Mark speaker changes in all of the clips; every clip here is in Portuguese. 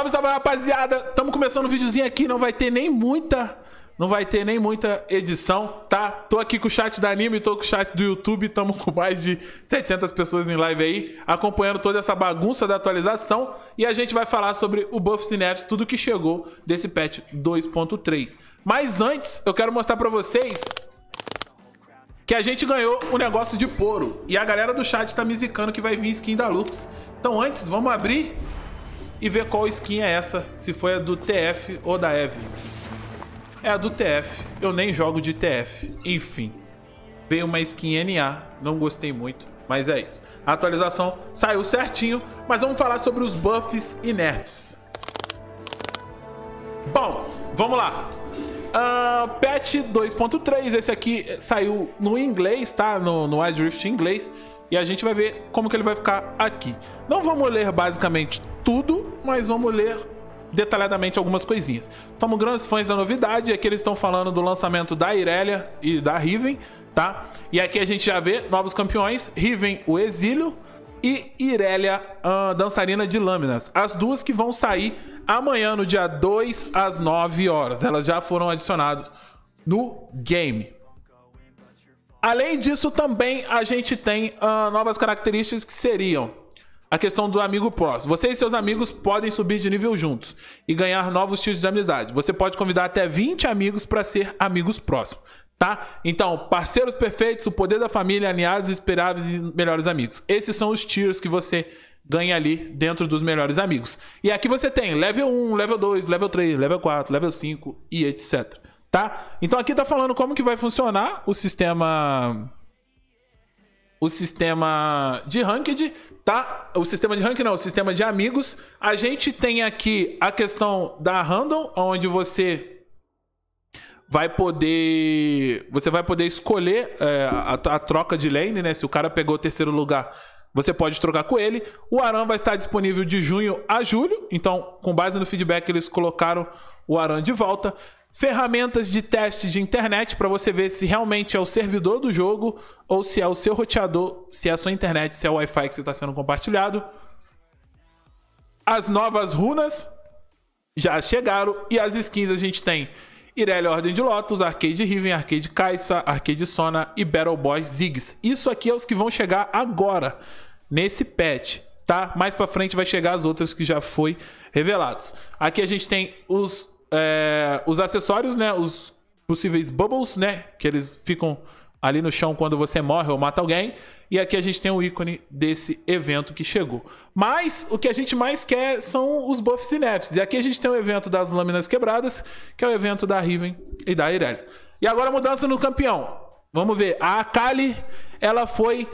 Speaker 1: Salve, salve, rapaziada. Tamo começando o um videozinho aqui, não vai ter nem muita... Não vai ter nem muita edição, tá? Tô aqui com o chat da Anime, tô com o chat do YouTube, tamo com mais de 700 pessoas em live aí, acompanhando toda essa bagunça da atualização. E a gente vai falar sobre o Buff Synapse, tudo que chegou desse patch 2.3. Mas antes, eu quero mostrar pra vocês que a gente ganhou um negócio de poro. E a galera do chat tá me zicando que vai vir skin da Lux. Então antes, vamos abrir e ver qual skin é essa, se foi a do TF ou da Eve. É a do TF, eu nem jogo de TF. Enfim, veio uma skin NA, não gostei muito, mas é isso. A atualização saiu certinho, mas vamos falar sobre os buffs e nerfs. Bom, vamos lá. Uh, patch 2.3, esse aqui saiu no inglês, tá? No, no iDrift inglês. E a gente vai ver como que ele vai ficar aqui. Não vamos ler basicamente tudo, mas vamos ler detalhadamente algumas coisinhas. Tomo grandes fãs da novidade, aqui eles estão falando do lançamento da Irelia e da Riven, tá? E aqui a gente já vê novos campeões, Riven o Exílio e Irelia a Dançarina de Lâminas. As duas que vão sair amanhã no dia 2 às 9 horas. Elas já foram adicionadas no game. Além disso, também a gente tem uh, novas características que seriam a questão do amigo próximo. Você e seus amigos podem subir de nível juntos e ganhar novos tios de amizade. Você pode convidar até 20 amigos para ser amigos próximos, tá? Então, parceiros perfeitos, o poder da família, alinhados, esperáveis e melhores amigos. Esses são os tiers que você ganha ali dentro dos melhores amigos. E aqui você tem level 1, level 2, level 3, level 4, level 5 e etc, tá? Então aqui tá falando como que vai funcionar o sistema o sistema de ranked, tá? O sistema de ranking não, o sistema de amigos. A gente tem aqui a questão da random, onde você vai poder você vai poder escolher é, a, a, troca de lane, né? Se o cara pegou o terceiro lugar, você pode trocar com ele. O Aran vai estar disponível de junho a julho, então com base no feedback eles colocaram o Aran de volta ferramentas de teste de internet para você ver se realmente é o servidor do jogo ou se é o seu roteador, se é a sua internet, se é o Wi-Fi que está sendo compartilhado. As novas runas já chegaram e as skins a gente tem Irelia Ordem de Lotus, Arcade Riven, Arcade Kaisa, Arcade Sona e Battle Boy Ziggs. Isso aqui é os que vão chegar agora nesse patch, tá? Mais para frente vai chegar as outras que já foi revelados. Aqui a gente tem os é, os acessórios, né? Os possíveis bubbles, né? Que eles ficam ali no chão quando você morre ou mata alguém. E aqui a gente tem o ícone desse evento que chegou. Mas o que a gente mais quer são os buffs e nerfs. E aqui a gente tem o evento das lâminas quebradas, que é o evento da Riven e da Irelia. E agora mudança no campeão. Vamos ver. A Akali, ela foi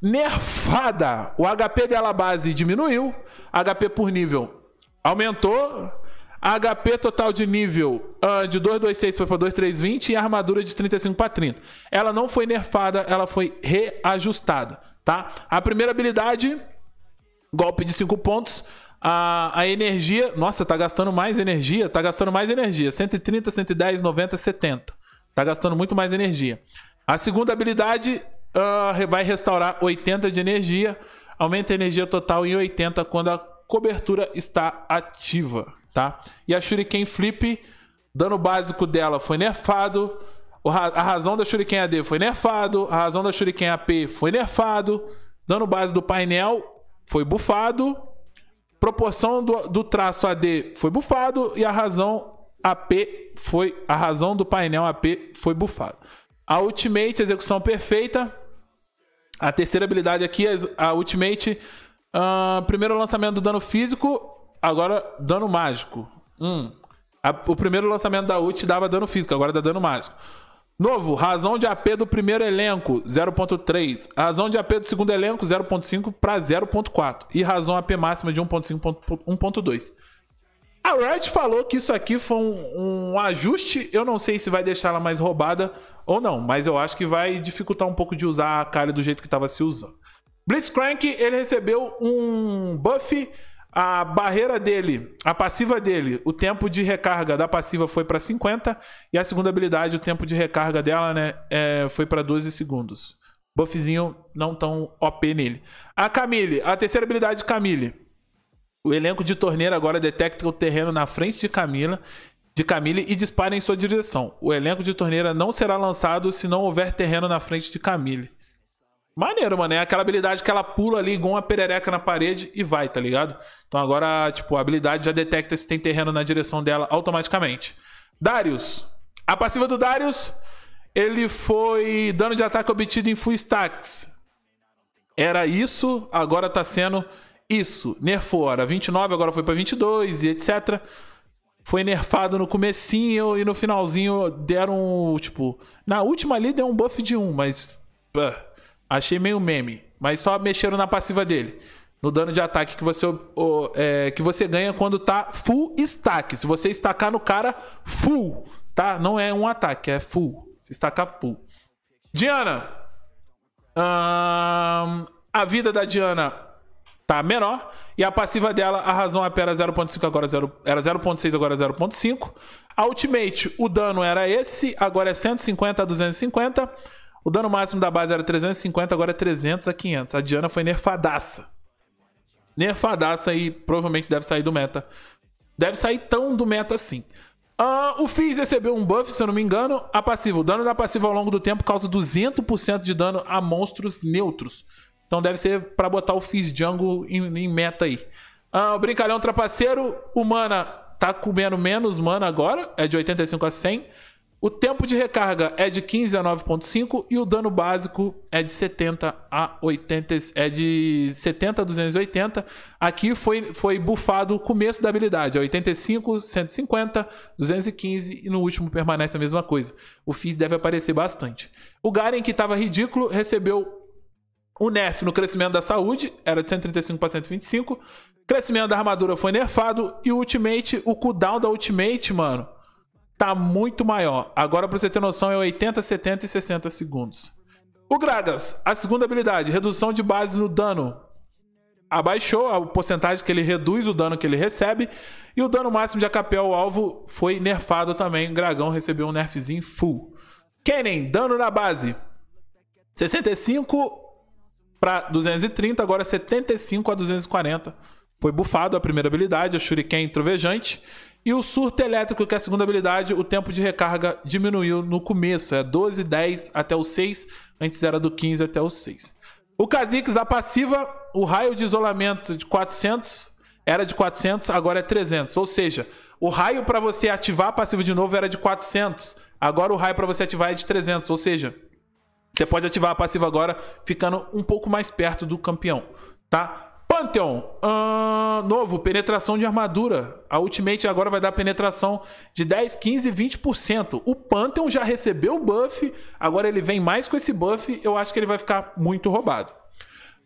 Speaker 1: nerfada. O HP dela base diminuiu, HP por nível aumentou HP total de nível uh, de 226 foi para 2320 e armadura de 35 para 30. Ela não foi nerfada, ela foi reajustada, tá? A primeira habilidade, golpe de 5 pontos. A, a energia, nossa, tá gastando mais energia, tá gastando mais energia. 130, 110, 90, 70. Tá gastando muito mais energia. A segunda habilidade uh, vai restaurar 80 de energia. Aumenta a energia total em 80 quando a cobertura está ativa tá? E a Shuriken Flip, dano básico dela foi nerfado, a razão da Shuriken AD foi nerfado, a razão da Shuriken AP foi nerfado, dano base do painel foi bufado, proporção do, do traço AD foi bufado e a razão AP foi a razão do painel AP foi bufado. A ultimate, execução perfeita. A terceira habilidade aqui, a ultimate, uh, primeiro lançamento do dano físico Agora, dano mágico. Hum. A, o primeiro lançamento da ult dava dano físico, agora dá dano mágico. Novo, razão de AP do primeiro elenco, 0.3. Razão de AP do segundo elenco, 0.5 para 0.4. E razão AP máxima de 1.5.1.2. A Riot falou que isso aqui foi um, um, ajuste. Eu não sei se vai deixar ela mais roubada ou não, mas eu acho que vai dificultar um pouco de usar a cara do jeito que estava se usando. Blitzcrank, ele recebeu um buff a barreira dele, a passiva dele, o tempo de recarga da passiva foi para 50 e a segunda habilidade, o tempo de recarga dela, né, é, foi para 12 segundos. Buffzinho não tão OP nele. A Camille, a terceira habilidade de Camille. O elenco de torneira agora detecta o terreno na frente de Camila de Camille e dispara em sua direção. O elenco de torneira não será lançado se não houver terreno na frente de Camille. Maneiro, mano. É aquela habilidade que ela pula ali igual uma perereca na parede e vai, tá ligado? Então agora, tipo, a habilidade já detecta se tem terreno na direção dela automaticamente. Darius. A passiva do Darius, ele foi dano de ataque obtido em full stacks. Era isso, agora tá sendo isso. Nerfou, era 29, agora foi para 22 e etc. Foi nerfado no comecinho e no finalzinho deram, tipo... Na última ali deu um buff de 1, mas... Bah Achei meio meme, mas só mexeram na passiva dele. No dano de ataque que você, o, é, que você ganha quando tá full stack. Se você estacar no cara, full, tá? Não é um ataque, é full. Se estacar, full. Diana. a vida da Diana tá menor. E a passiva dela, a razão AP é era 0.5, agora 0, era 0.6, agora 0.5. A ultimate, o dano era esse, agora é 150 a 250. O dano máximo da base era 350, agora é 300 a 500. A Diana foi nerfadaça. Nerfadaça e provavelmente deve sair do meta. Deve sair tão do meta assim. Uh, o Fizz recebeu um buff, se eu não me engano. A passiva. O dano da passiva ao longo do tempo causa 200% de dano a monstros neutros. Então deve ser para botar o Fizz Jungle em, em meta aí. Uh, o Brincalhão Trapaceiro, humana, tá comendo menos mana agora. É de 85 a 100. O tempo de recarga é de 15 a 9.5 e o dano básico é de 70 a 80, é de 70 a 280. Aqui foi foi bufado o começo da habilidade, 85, 150, 215 e no último permanece a mesma coisa. O Fizz deve aparecer bastante. O Garen que estava ridículo recebeu o nerf no crescimento da saúde, era de 135 para 125. Crescimento da armadura foi nerfado e o ultimate, o cooldown da ultimate, mano, tá muito maior. Agora, para você ter noção, é 80, 70 e 60 segundos. O Gragas, a segunda habilidade, redução de base no dano. Abaixou a porcentagem que ele reduz o dano que ele recebe. E o dano máximo de AKP ao alvo foi nerfado também. O Dragão recebeu um nerfzinho full. Kennen, dano na base. 65 para 230, agora 75 a 240. Foi bufado a primeira habilidade, a Shuriken Trovejante. E o surto elétrico, que é a segunda habilidade, o tempo de recarga diminuiu no começo. É 12, 10 até o 6. Antes era do 15 até o 6. O Kha'Zix, a passiva, o raio de isolamento de 400 era de 400, agora é 300. Ou seja, o raio para você ativar a passiva de novo era de 400. Agora o raio para você ativar é de 300. Ou seja, você pode ativar a passiva agora ficando um pouco mais perto do campeão, tá? Pantheon, uh, novo, penetração de armadura. A Ultimate agora vai dar penetração de 10, 15, 20%. O Pantheon já recebeu o buff, agora ele vem mais com esse buff, eu acho que ele vai ficar muito roubado.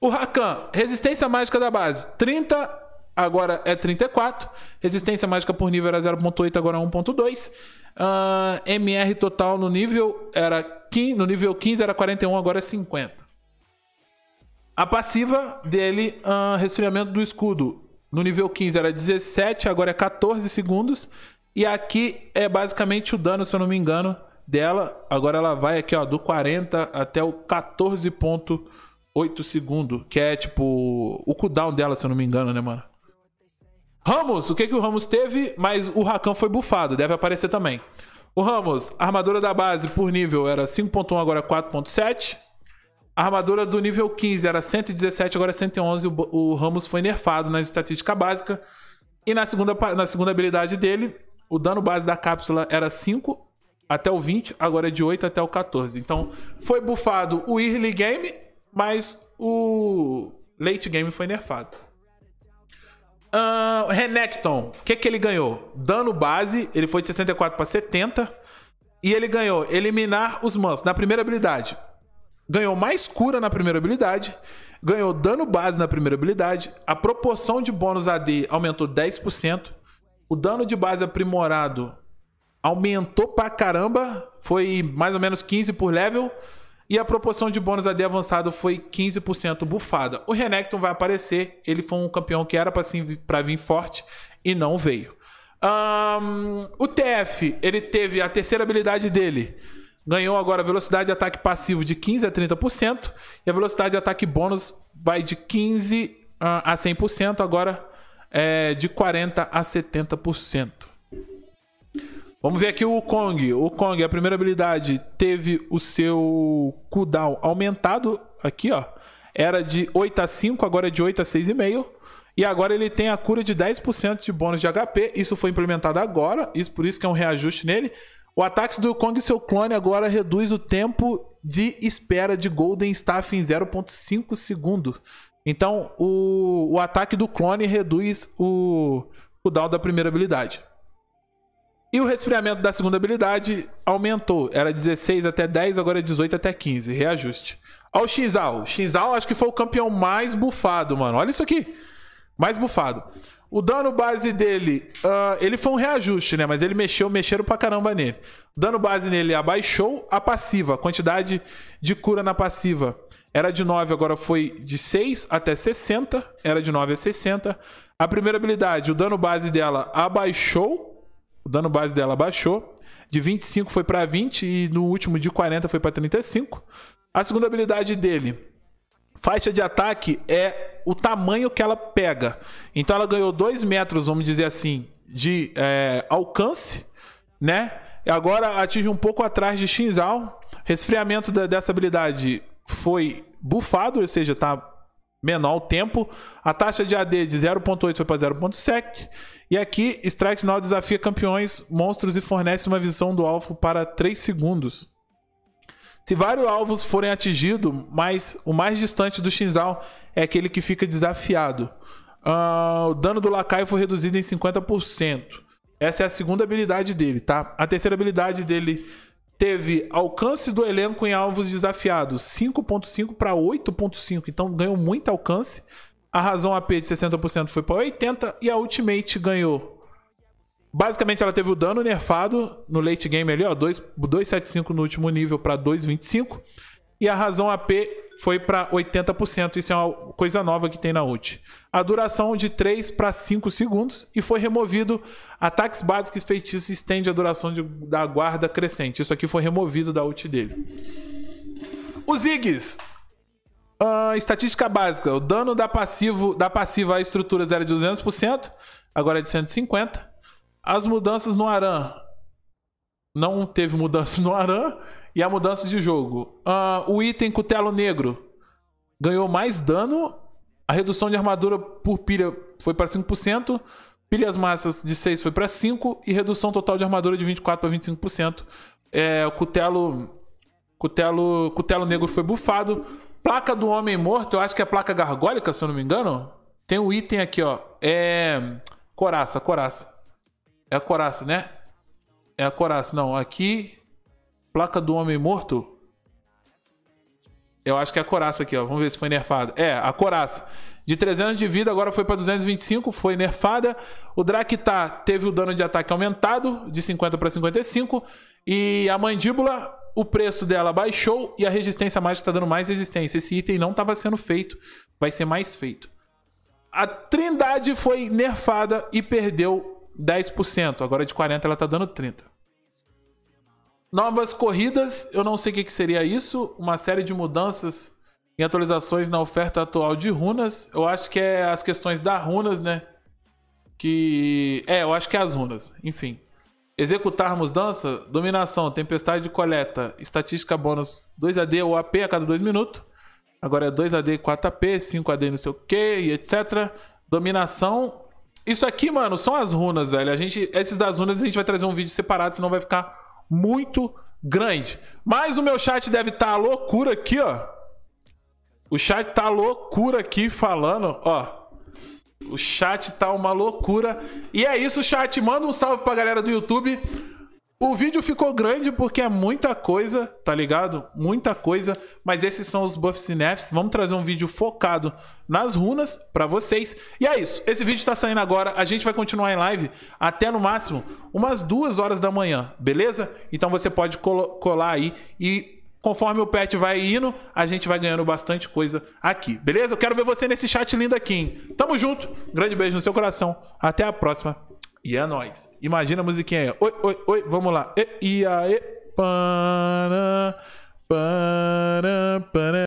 Speaker 1: O Rakan, resistência mágica da base, 30, agora é 34. Resistência mágica por nível era 0.8, agora é 1.2. Uh, MR total no nível era 15, no nível 15 era 41, agora é 50. A passiva dele, uh, resfriamento do escudo. No nível 15 era 17, agora é 14 segundos. E aqui é basicamente o dano, se eu não me engano, dela. Agora ela vai aqui, ó, do 40 até o 14.8 segundo. Que é, tipo, o cooldown dela, se eu não me engano, né, mano? Ramos, o que, que o Ramos teve? Mas o Rakan foi bufado, deve aparecer também. O Ramos, armadura da base por nível era 5.1, agora 4.7. A armadura do nível 15 era 117, agora é 111. O, o Ramos foi nerfado nas estatísticas básica. E na segunda, na segunda habilidade dele, o dano base da cápsula era 5 até o 20, agora é de 8 até o 14. Então, foi bufado o early game, mas o late game foi nerfado. Uh, Renekton, o que, que ele ganhou? Dano base, ele foi de 64 para 70. E ele ganhou eliminar os monstros na primeira habilidade ganhou mais cura na primeira habilidade, ganhou dano base na primeira habilidade, a proporção de bônus AD aumentou 10%, o dano de base aprimorado aumentou pra caramba, foi mais ou menos 15 por level, e a proporção de bônus AD avançado foi 15% bufada. O Renekton vai aparecer, ele foi um campeão que era para vir forte e não veio. Um, o TF, ele teve a terceira habilidade dele ganhou agora a velocidade de ataque passivo de 15 a 30% e a velocidade de ataque bônus vai de 15 ah, a 100%, agora é de 40 a 70%. Vamos ver aqui o Kong. O Kong, a primeira habilidade, teve o seu cooldown aumentado aqui, ó. Era de 8 a 5, agora é de 8 a 6,5. E agora ele tem a cura de 10% de bônus de HP. Isso foi implementado agora, isso por isso que é um reajuste nele. O ataque do Kong e seu clone agora reduz o tempo de espera de Golden Staff em 0.5 segundo. Então, o, o ataque do clone reduz o cooldown da primeira habilidade. E o resfriamento da segunda habilidade aumentou. Era 16 até 10, agora é 18 até 15. Reajuste. Olha o Xizal. Xizal acho que foi o campeão mais bufado, mano. Olha isso aqui. Mais bufado. O dano base dele, uh, ele foi um reajuste, né? Mas ele mexeu, mexeram pra caramba nele. O dano base nele abaixou a passiva. A quantidade de cura na passiva era de 9, agora foi de 6 até 60. Era de 9 a 60. A primeira habilidade, o dano base dela abaixou. O dano base dela abaixou. De 25 foi para 20 e no último de 40 foi para 35. A segunda habilidade dele, faixa de ataque é o tamanho que ela pega. Então ela ganhou 2 metros, vamos dizer assim, de é, alcance, né? Agora atinge um pouco atrás de Shinzal. Resfriamento da, dessa habilidade foi bufado, ou seja, tá menor o tempo. A taxa de AD de 0.8 foi para 0.7. E aqui, Strike Now desafia campeões, monstros e fornece uma visão do alvo para 3 segundos. Se vários alvos forem atingidos, mas o mais distante do Shinzal é aquele que fica desafiado. Uh, o dano do Lacaio foi reduzido em 50%. Essa é a segunda habilidade dele, tá? A terceira habilidade dele teve alcance do elenco em alvos desafiados, 5.5 para 8.5, então ganhou muito alcance. A razão AP de 60% foi para 80 e a Ultimate ganhou Basicamente, ela teve o dano nerfado no late game ali, ó. 275 no último nível para 225. E a razão AP foi para 80%. Isso é uma coisa nova que tem na ult. A duração de 3 para 5 segundos. E foi removido ataques básicos e feitiços estende a duração de, da guarda crescente. Isso aqui foi removido da ult dele. Os Ziggs. Uh, estatística básica. O dano da, passivo, da passiva à estruturas era de 200%. Agora é de 150%. As mudanças no Aran. Não teve mudança no Aran. E a mudança de jogo. Uh, o item Cutelo Negro ganhou mais dano. A redução de armadura por pilha foi para 5%. Pilhas massas de 6 foi para 5%. E redução total de armadura de 24% para 25%. É, o cutelo, cutelo, cutelo Negro foi bufado. Placa do Homem Morto, eu acho que é placa gargólica, se eu não me engano. Tem um item aqui, ó. É. Coraça, coraça. É a coraça, né? É a coraça, não. Aqui, placa do homem morto. Eu acho que é a coraça aqui, ó. Vamos ver se foi nerfada. É, a coraça. De 300 de vida, agora foi para 225, foi nerfada. O Draktar teve o dano de ataque aumentado, de 50 para 55. E a mandíbula, o preço dela baixou e a resistência mágica está dando mais resistência. Esse item não estava sendo feito, vai ser mais feito. A Trindade foi nerfada e perdeu 10%, agora de 40 ela tá dando 30. Novas corridas, eu não sei o que, que seria isso, uma série de mudanças e atualizações na oferta atual de runas. Eu acho que é as questões das runas, né? Que é, eu acho que é as runas, enfim. Executar mudança, dominação, tempestade de coleta, estatística bônus 2AD ou AP a cada 2 minutos. Agora é 2AD, e 4AP, 5AD, não sei o que, e etc. Dominação, isso aqui, mano, são as runas, velho. A gente, esses das runas a gente vai trazer um vídeo separado, senão vai ficar muito grande. Mas o meu chat deve estar tá loucura aqui, ó. O chat tá loucura aqui falando, ó. O chat tá uma loucura. E é isso, chat. Manda um salve pra galera do YouTube. O vídeo ficou grande porque é muita coisa, tá ligado? Muita coisa, mas esses são os buffs cinéfilos. Vamos trazer um vídeo focado nas runas para vocês. E é isso, esse vídeo tá saindo agora. A gente vai continuar em live até no máximo umas duas horas da manhã, beleza? Então você pode colar aí e conforme o pet vai indo, a gente vai ganhando bastante coisa aqui, beleza? Eu quero ver você nesse chat lindo aqui. Hein? Tamo junto. Grande beijo no seu coração. Até a próxima. E é nóis. Imagina a musiquinha. Oi, oi, oi, vamos lá. E, e aê, para, para, para.